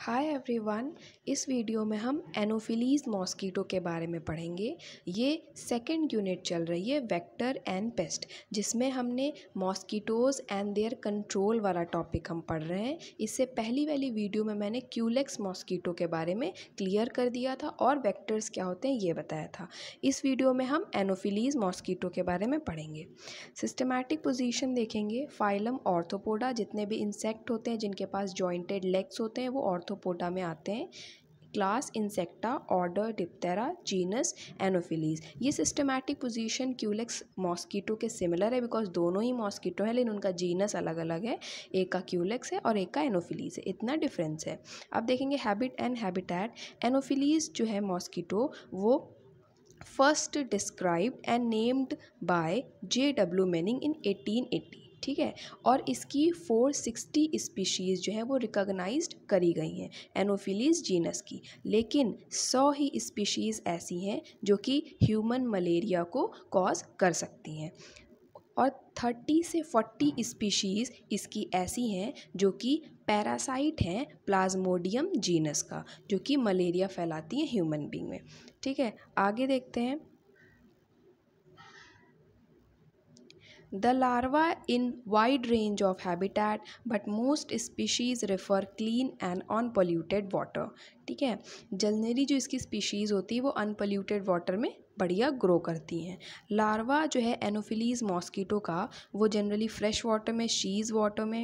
Hi everyone इस video में हम एनोफिलीज मॉस्कीटो के बारे में पढ़ेंगे ये सेकंड यूनिट चल रही है वेक्टर एंड पेस्ट जिसमें हमने मॉस्कीटोज एंड देयर कंट्रोल वाला टॉपिक हम पढ़ रहे हैं इससे पहली वाली वीडियो में मैंने क्यूलेक्स मॉस्कीटो के बारे में क्लियर कर दिया था और वेक्टर्स क्या होते हैं ये बताया था इस वीडियो में हम एनोफिलीज मॉस्कीटो के बारे में पढ़ेंगे सिस्टमैटिक पोजीशन देखेंगे फाइलम ऑर्थोपोडा जितने भी इंसेक्ट होते हैं जिनके पास जॉइंटेड लेग्स होते हैं वो ऑर्थो आर्थोपोडा में आते हैं class Insecta order Diptera genus Anopheles ये सिस्टमैटिक पोजीशन क्यूलेक्स मॉस्कीटो के सिमिलर है बिकॉज दोनों ही मॉस्कीटो हैं लेकिन उनका जीनस अलग अलग है एक का क्यूलेक्स है और एक का एनोफिलीज है इतना डिफरेंस है अब देखेंगे हैबिट एंड हैबिटेट एनोफिलीज जो है मॉस्कीटो वो first and named by J W Manning in eighteen eighty ठीक है और इसकी 460 स्पीशीज़ जो है वो रिकॉग्नाइज्ड करी गई हैं एनोफिलीज जीनस की लेकिन 100 ही स्पीशीज़ ऐसी हैं जो कि ह्यूमन मलेरिया को कॉज कर सकती हैं और 30 से 40 स्पीशीज़ इसकी ऐसी हैं जो कि पैरासाइट हैं प्लाज्मोडियम जीनस का जो कि मलेरिया फैलाती हैं ह्यूमन बींग में ठीक है आगे देखते हैं The larvae in wide range of habitat but most species refer clean and unpolluted water. ठीक है जलनेरी जो इसकी स्पीशीज़ होती है वो अनपोल्यूटेड वाटर में बढ़िया ग्रो करती हैं लार्वा जो है एनोफिलीज मॉस्किटो का वो जनरली फ्रेश वाटर में शीज़ वाटर में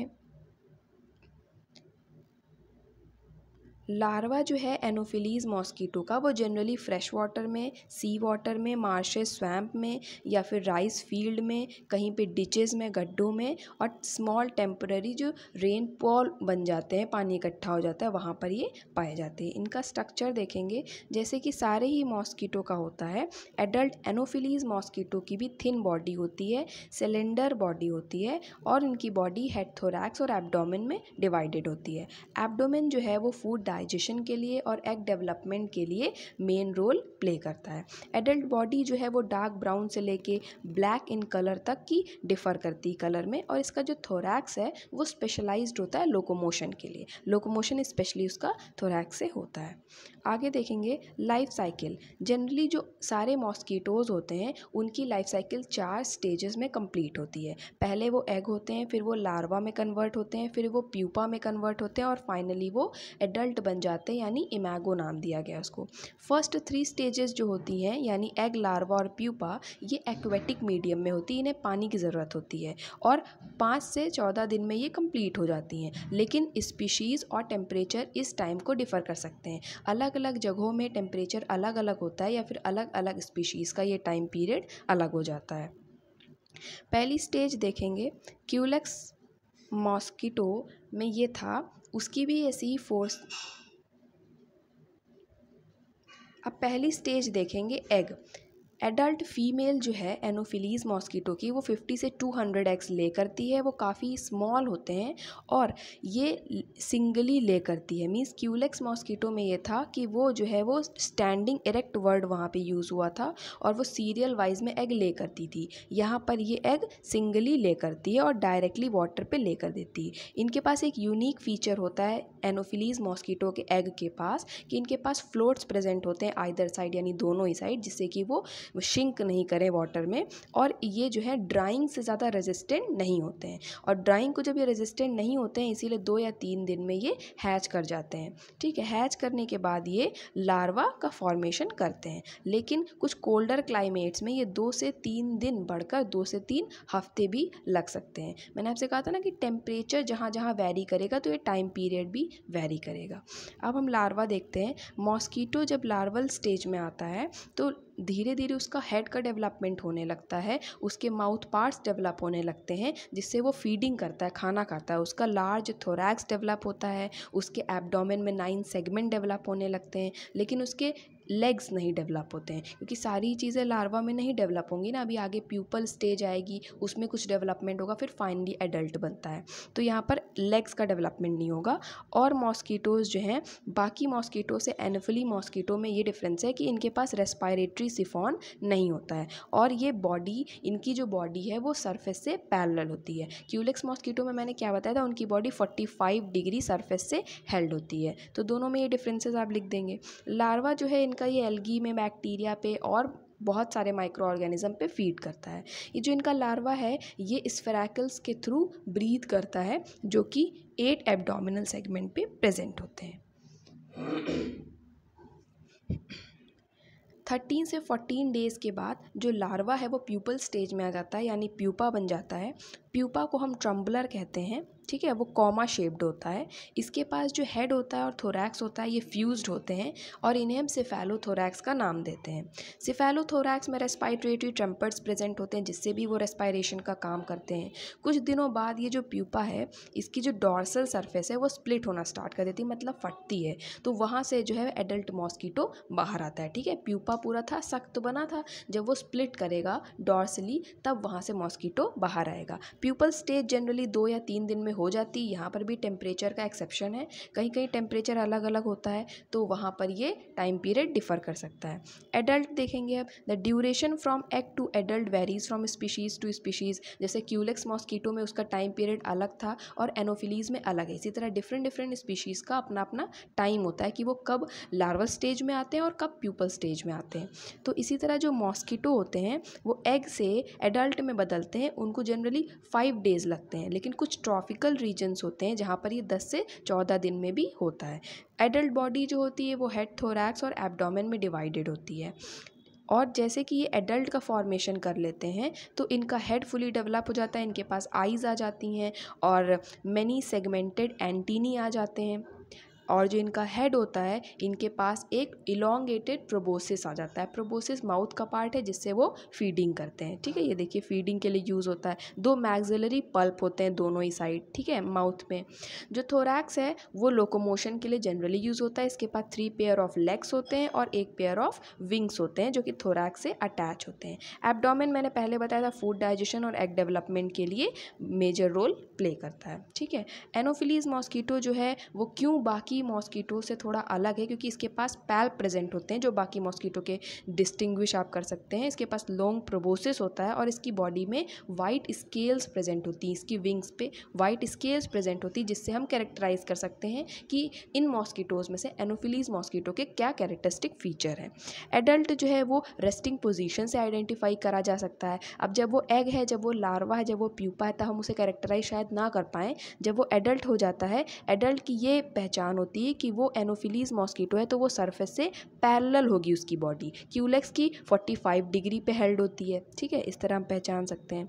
लार्वा जो है एनोफिलीज़ मॉस्कीटो का वो जनरली फ्रेश वाटर में सी वाटर में मार्शे स्वैम्प में या फिर राइस फील्ड में कहीं पे डिचेस में गड्ढों में और स्मॉल टेम्पररी जो रेनफॉल बन जाते हैं पानी इकट्ठा हो जाता है वहाँ पर ये पाए जाते हैं इनका स्ट्रक्चर देखेंगे जैसे कि सारे ही मॉस्कीटो का होता है एडल्ट एनोफिलीज़ मॉस्कीटो की भी थिन बॉडी होती है सिलेंडर बॉडी होती है और इनकी बॉडी हेड थोरैक्स और एबडोमिन में डिवाइडेड होती है एबडोमिन जो है वो फूड डाइजेशन के लिए और एग डेवलपमेंट के लिए मेन रोल प्ले करता है एडल्ट बॉडी जो है वो डार्क ब्राउन से लेके ब्लैक इन कलर तक की डिफ़र करती है कलर में और इसका जो थोरैक्स है वो स्पेशलाइज होता है लोकोमोशन के लिए लोकोमोशन स्पेशली उसका थोरैक्स से होता है आगे देखेंगे लाइफ साइकिल जनरली जो सारे मॉस्कीटोज़ होते हैं उनकी लाइफ साइकिल चार स्टेजेस में कंप्लीट होती है पहले वो एग होते हैं फिर वो लार्वा में कन्वर्ट होते हैं फिर वो प्यूपा में कन्वर्ट होते हैं और फाइनली वो एडल्ट बन जाते हैं यानी इमैगो नाम दिया गया उसको फर्स्ट थ्री स्टेजेस जो होती हैं यानी एग लार्वा और प्यूपा ये एक्वेटिक मीडियम में होती है इन्हें पानी की ज़रूरत होती है और पाँच से चौदह दिन में ये कंप्लीट हो जाती हैं लेकिन स्पीशीज़ और टेम्परेचर इस टाइम को डिफ़र कर सकते हैं अलग अलग जगहों में टेम्परेचर अलग अलग होता है या फिर अलग अलग स्पीशीज़ का ये टाइम पीरियड अलग हो जाता है पहली स्टेज देखेंगे क्यूलेक्स मॉस्किटो में ये था उसकी भी ऐसी ही फोर्स अब पहली स्टेज देखेंगे एग एडल्ट फ़ीमेल जो है एनोफिलीज़ मॉस्कीटो की वो 50 से 200 एक्स ले करती है वो काफ़ी स्मॉल होते हैं और ये सिंगली ले करती है मींस क्यूलेक्स मॉस्कीटो में ये था कि वो जो है वो स्टैंडिंग इरेक्ट वर्ड वहाँ पे यूज़ हुआ था और वो सीरियल वाइज में एग ले करती थी यहाँ पर ये एग सिंगली ले करती है और डायरेक्टली वाटर पर ले कर देती है इनके पास एक यूनिक फ़ीचर होता है एनोफिलीज़ मॉस्कीटो के एग के पास कि इनके पास फ्लोट्स प्रेजेंट होते हैं आइदर साइड यानी दोनों ही साइड जिससे कि वो शिंक नहीं करें वाटर में और ये जो है ड्राइंग से ज़्यादा रेजिस्टेंट नहीं होते हैं और ड्राइंग को जब ये रेजिस्टेंट नहीं होते हैं इसीलिए दो या तीन दिन में ये हैच कर जाते हैं ठीक है हैच करने के बाद ये लार्वा का फॉर्मेशन करते हैं लेकिन कुछ कोल्डर क्लाइमेट्स में ये दो से तीन दिन बढ़कर दो से तीन हफ्ते भी लग सकते हैं मैंने आपसे कहा था ना कि टेम्परेचर जहाँ जहाँ वेरी करेगा तो ये टाइम पीरियड भी वेरी करेगा अब हम लार्वा देखते हैं मॉस्कीटो जब लार्वल स्टेज में आता है तो धीरे धीरे उसका हेड का डेवलपमेंट होने लगता है उसके माउथ पार्ट्स डेवलप होने लगते हैं जिससे वो फीडिंग करता है खाना खाता है उसका लार्ज थोरैक्स डेवलप होता है उसके एबडोमेन में नाइन सेगमेंट डेवलप होने लगते हैं लेकिन उसके लेग्स नहीं डेवलप होते हैं क्योंकि सारी चीज़ें लार्वा में नहीं डेवलप होंगी ना अभी आगे प्यूपल स्टेज आएगी उसमें कुछ डेवलपमेंट होगा फिर फाइनली एडल्ट बनता है तो यहाँ पर लेग्स का डेवलपमेंट नहीं होगा और मॉस्कीटोज़ जो हैं बाकी मॉस्कीटो से एनफली मॉस्कीटो में ये डिफरेंस है कि इनके पास रेस्पायरेटरी सिफॉन नहीं होता है और ये बॉडी इनकी जो बॉडी है वो सर्फेस से पैरल होती है क्यूलेक्स मॉस्कीटो में मैंने क्या बताया था उनकी body forty five degree surface से हेल्ड होती है तो दोनों में ये डिफ्रेंसेज आप लिख देंगे लार्वा जो है इनका ये एल्गी में बैक्टीरिया पे और बहुत सारे माइक्रो ऑर्गेनिज्म पे फीड करता है ये जो इनका लार्वा है ये स्फेराकल्स के थ्रू ब्रीद करता है जो कि एट एब्डोमिनल सेगमेंट पे प्रेजेंट होते हैं थर्टीन से फोर्टीन डेज़ के बाद जो लार्वा है वो प्यूपल स्टेज में आ जाता है यानी प्यूपा बन जाता है प्यूपा को हम ट्रम्बलर कहते हैं ठीक है वो कॉमा शेप्ड होता है इसके पास जो हेड होता है और थोरैक्स होता है ये फ्यूज्ड होते हैं और इन्हें हम सिफेलोथोरैक्स का नाम देते हैं सिफेलोथोरैक्स में रेस्पायरेटरी ट्रम्पर्स प्रेजेंट होते हैं जिससे भी वो रेस्पायरेशन का काम करते हैं कुछ दिनों बाद ये जो प्यूपा है इसकी जो डॉर्सल सर्फेस है वो स्प्लिट होना स्टार्ट कर देती है मतलब फटती है तो वहाँ से जो है एडल्ट मॉस्किटो बाहर आता है ठीक है प्यूपा पूरा था सख्त बना था जब वो स्प्लिट करेगा डॉर्सली तब वहाँ से मॉस्किटो बाहर आएगा प्यूपल स्टेज जनरली दो या तीन दिन में हो जाती है यहाँ पर भी टेम्परेचर का एक्सेप्शन है कहीं कहीं टेम्परेचर अलग अलग होता है तो वहाँ पर ये टाइम पीरियड डिफर कर सकता है एडल्ट देखेंगे अब the duration from egg to adult varies from species to species जैसे क्यूलेक्स मॉस्कीटो में उसका टाइम पीरियड अलग था और एनोफिलीज़ में अलग है इसी तरह डिफरेंट डिफरेंट स्पीशीज़ का अपना अपना टाइम होता है कि वो कब लार्वल स्टेज में आते हैं और कब प्यूपल स्टेज में आते हैं तो इसी तरह जो मॉस्कीटो होते हैं वो एग से एडल्ट में बदलते हैं उनको जनरली फाइव डेज़ लगते हैं लेकिन कुछ ट्रॉपिकल रीजन्स होते हैं जहाँ पर ये दस से चौदह दिन में भी होता है एडल्ट बॉडी जो होती है वो हेड थोरैक्स और एबडोमेन में डिवाइडेड होती है और जैसे कि ये एडल्ट का फॉर्मेशन कर लेते हैं तो इनका हेड फुली डेवलप हो जाता है इनके पास आईज़ आ जाती हैं और मेनी सेगमेंटेड एंटीनी आ जाते हैं और जो इनका हेड होता है इनके पास एक इलोंगेटेड प्रोबोसिस आ जाता है प्रोबोसिस माउथ का पार्ट है जिससे वो फीडिंग करते हैं ठीक है ये देखिए फीडिंग के लिए यूज़ होता है दो मैग्जलरी पल्प होते हैं दोनों ही साइड ठीक है माउथ में जो थोरैक्स है वो लोकोमोशन के लिए जनरली यूज़ होता है इसके पास थ्री पेयर ऑफ लेग्स होते हैं और एक पेयर ऑफ विंग्स होते हैं जो कि थोरैक्स से अटैच होते हैं एबडोमिन मैंने पहले बताया था फूड डाइजेशन और एग डेवलपमेंट के लिए मेजर रोल प्ले करता है ठीक है एनोफिलीज मॉस्कीटो जो है वो क्यों बाकी बाकी मॉस्कीटो से थोड़ा अलग है क्योंकि इसके पास पैल प्रेजेंट होते हैं जो बाकी मॉस्कीटो के डिस्टिंग्विश आप कर सकते हैं इसके पास लॉन्ग प्रोबोसिस होता है और इसकी बॉडी में वाइट स्केल्स प्रेजेंट होती हैं इसकी विंग्स पे वाइट स्केल्स प्रेजेंट होती है जिससे हम कैरेक्टराइज कर सकते हैं कि इन मॉस्कीटोज़ में से एनोफिलीज मॉस्कीटो के क्या कैरेक्टरिस्टिक फीचर हैं एडल्ट जो है वो रेस्टिंग पोजिशन से आइडेंटिफाई करा जा सकता है अब जब वो एग है जब वो लार्वा है जब वो प्यूपा है तब हम उसे कैरेक्टराइज शायद ना कर पाएँ जब वो एडल्ट हो जाता है एडल्ट की ये पहचान होती है कि वो एनोफिलीज मॉस्किटो है तो वो सरफेस से पैरेलल होगी उसकी बॉडी क्यूलेक्स की 45 डिग्री पे हेल्ड होती है ठीक है इस तरह हम पहचान सकते हैं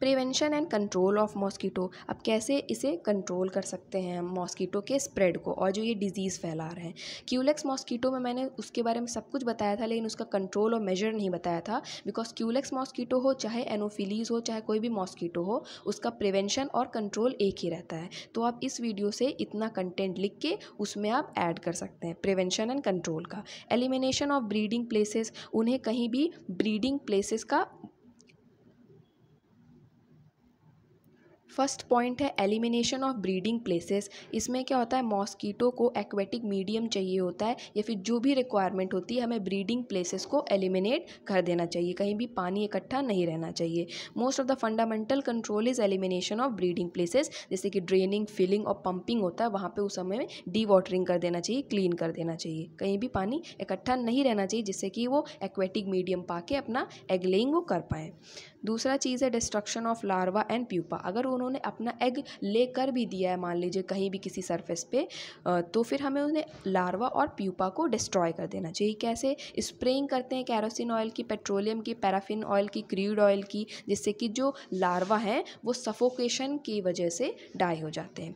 prevention and control of mosquito अब कैसे इसे कंट्रोल कर सकते हैं हम मॉस्कीटो के स्प्रेड को और जो ये डिजीज़ फैला रहे हैं क्यूलेक्स मॉस्कीटो में मैंने उसके बारे में सब कुछ बताया था लेकिन उसका कंट्रोल और मेजर नहीं बताया था बिकॉज क्यूलेक्स मॉस्कीटो हो चाहे एनोफिलीज हो चाहे कोई भी मॉस्कीटो हो उसका प्रिवेंशन और कंट्रोल एक ही रहता है तो आप इस वीडियो से इतना कंटेंट लिख के उसमें आप ऐड कर सकते हैं प्रिवेंशन एंड कंट्रोल का एलिमिनेशन ऑफ ब्रीडिंग प्लेसेस उन्हें कहीं भी ब्रीडिंग प्लेसेस का फर्स्ट पॉइंट है एलिमिनेशन ऑफ ब्रीडिंग प्लेसेस इसमें क्या होता है मॉस्कीटो को एक्वेटिक मीडियम चाहिए होता है या फिर जो भी रिक्वायरमेंट होती है हमें ब्रीडिंग प्लेसेस को एलिमिनेट कर देना चाहिए कहीं भी पानी इकट्ठा नहीं रहना चाहिए most of the fundamental control is elimination of breeding places जैसे कि ड्रेनिंग फिलिंग और पंपिंग होता है वहाँ पर उस समय में डी वाटरिंग कर देना चाहिए क्लीन कर देना चाहिए कहीं भी पानी इकट्ठा नहीं रहना चाहिए जिससे कि वो एक्वेटिक मीडियम पा के अपना एग लेइंग वो कर पाएँ दूसरा चीज़ है destruction of larva and pupa अगर उन्होंने अपना एग ले कर भी दिया है मान लीजिए कहीं भी किसी सरफेस पे तो फिर हमें उन्हें लार्वा और प्यूपा को डिस्ट्रॉय कर देना चाहिए कैसे स्प्रेइंग करते हैं कैरोसिन ऑयल की पेट्रोलियम की पैराफिन ऑयल की क्रीड ऑयल की जिससे कि जो लार्वा हैं वो सफोकेशन की वजह से डाई हो जाते हैं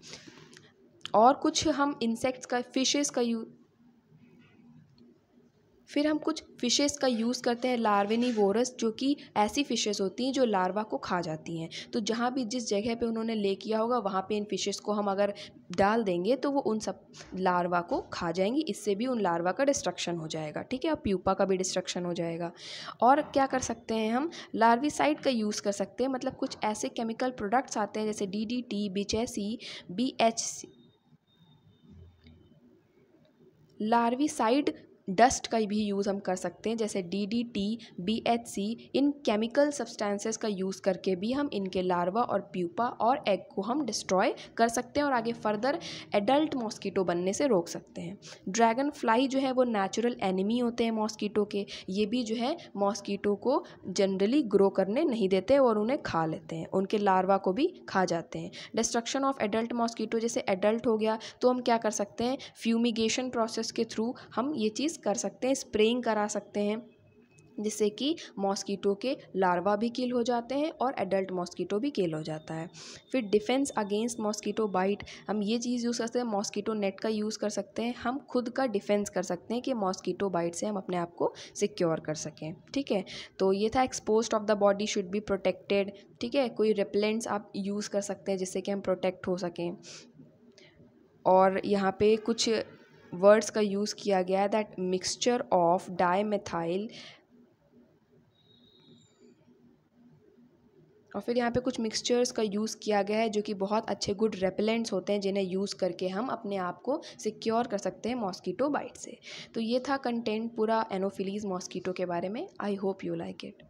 और कुछ हम इंसेक्ट्स का फिशेस का यू फिर हम कुछ फिशेस का यूज़ करते हैं वोरस जो कि ऐसी फिशेस होती हैं जो लार्वा को खा जाती हैं तो जहाँ भी जिस जगह पे उन्होंने ले किया होगा वहाँ पे इन फ़िशेज़ को हम अगर डाल देंगे तो वो उन सब लार्वा को खा जाएंगी इससे भी उन लार्वा का डिस्ट्रक्शन हो जाएगा ठीक है और प्यूपा का भी डिस्ट्रक्शन हो जाएगा और क्या कर सकते हैं हम लार्विसाइड का यूज़ कर सकते हैं मतलब कुछ ऐसे केमिकल प्रोडक्ट्स आते हैं जैसे D D T C B H C larvicide dust का भी यूज़ हम कर सकते हैं जैसे D D T B H C इन केमिकल सब्सटेंसेस का यूज़ करके भी हम इनके लार्वा और प्यूपा और एग को हम डिस्ट्रॉय कर सकते हैं और आगे फर्दर एडल्ट मॉस्कीटो बनने से रोक सकते हैं ड्रैगन फ्लाई जो है वो नेचुरल एनिमी होते हैं मॉस्कीटो के ये भी जो है मॉस्कीटो को जनरली ग्रो करने नहीं देते और उन्हें खा लेते हैं उनके लार्वा को भी खा जाते हैं डिस्ट्रक्शन ऑफ एडल्ट मॉस्कीटो जैसे एडल्ट हो गया तो हम क्या कर सकते हैं फ्यूमिगेशन प्रोसेस के थ्रू हम ये चीज़ कर सकते हैं स्प्रेइंग करा सकते हैं जिससे कि मॉस्कीटो के लार्वा भी किल हो जाते हैं और एडल्ट मॉस्कीटो भी किल हो जाता है फिर डिफेंस अगेंस्ट मॉस्कीटो बाइट हम ये चीज़ यूज़ कर सकते हैं मॉस्कीटो नेट का यूज़ कर सकते हैं हम खुद का डिफेंस कर सकते हैं कि मॉस्कीटो बाइट से हम अपने आप को सिक्योर कर सकें ठीक है तो ये था expose of the body should be protected ठीक है कोई रिपेलेंट्स आप यूज़ कर सकते हैं जिससे कि हम प्रोटेक्ट हो सकें और यहाँ पे कुछ वर्ड्स का यूज़ किया गया है दैट मिक्सचर ऑफ डाईमेथाइल और फिर यहाँ पे कुछ मिक्सचर्स का यूज़ किया गया है जो कि बहुत अच्छे गुड रेपेलेंट्स होते हैं जिन्हें यूज़ करके हम अपने आप को सिक्योर कर सकते हैं मॉस्कीटो बाइट से तो ये था कंटेंट पूरा एनोफिलीज मॉस्कीटो के बारे में I hope you like it